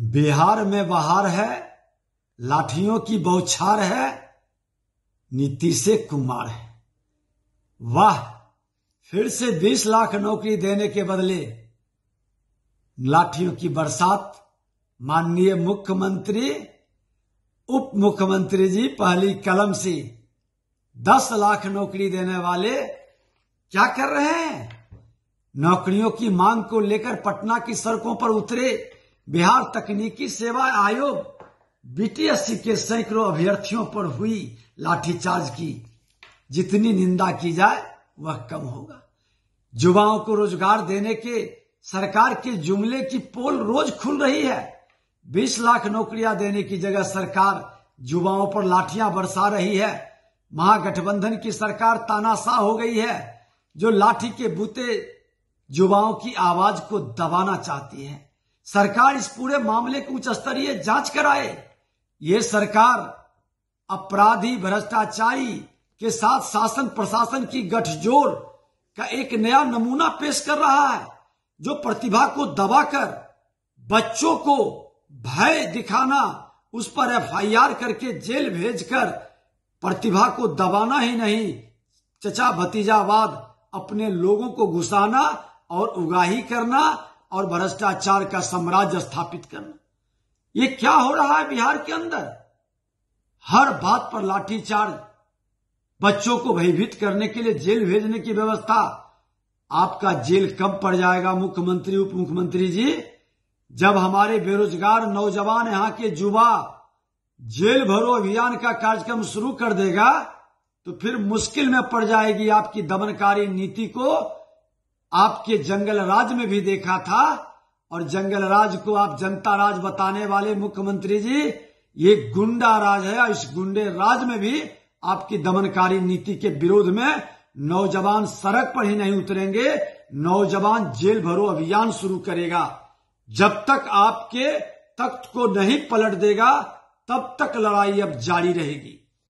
बिहार में बहार है लाठियों की बौछार है नीतीश कुमार है वाह फिर से 20 लाख नौकरी देने के बदले लाठियों की बरसात माननीय मुख्यमंत्री उप मुख्यमंत्री जी पहली कलम से दस लाख नौकरी देने वाले क्या कर रहे हैं नौकरियों की मांग को लेकर पटना की सड़कों पर उतरे बिहार तकनीकी सेवा आयोग बीटीएससी के सैकड़ों अभ्यर्थियों पर हुई लाठीचार्ज की जितनी निंदा की जाए वह कम होगा युवाओं को रोजगार देने के सरकार के जुमले की पोल रोज खुल रही है 20 लाख नौकरियां देने की जगह सरकार युवाओं पर लाठियां बरसा रही है महागठबंधन की सरकार तानाशाह हो गई है जो लाठी के बूते युवाओं की आवाज को दबाना चाहती है सरकार इस पूरे मामले की उच्च स्तरीय जांच कराए ये सरकार अपराधी भ्रष्टाचारी के साथ शासन प्रशासन की गठजोड़ का एक नया नमूना पेश कर रहा है जो प्रतिभा को दबाकर बच्चों को भय दिखाना उस पर एफआईआर करके जेल भेजकर प्रतिभा को दबाना ही नहीं चचा भतीजावाद अपने लोगों को घुसाना और उगाही करना और भ्रष्टाचार का साम्राज्य स्थापित करना ये क्या हो रहा है बिहार के अंदर हर बात पर लाठीचार्ज बच्चों को भयभीत करने के लिए जेल भेजने की व्यवस्था आपका जेल कब पड़ जाएगा मुख्यमंत्री उप मुख्यमंत्री जी जब हमारे बेरोजगार नौजवान यहां के युवा जेल भरो अभियान का कार्यक्रम शुरू कर देगा तो फिर मुश्किल में पड़ जाएगी आपकी दमनकारी नीति को आपके जंगल राज में भी देखा था और जंगल राज को आप जनता राज बताने वाले मुख्यमंत्री जी ये गुंडा राज है और इस गुंडे राज में भी आपकी दमनकारी नीति के विरोध में नौजवान सड़क पर ही नहीं उतरेंगे नौजवान जेल भरो अभियान शुरू करेगा जब तक आपके तख्त को नहीं पलट देगा तब तक लड़ाई अब जारी रहेगी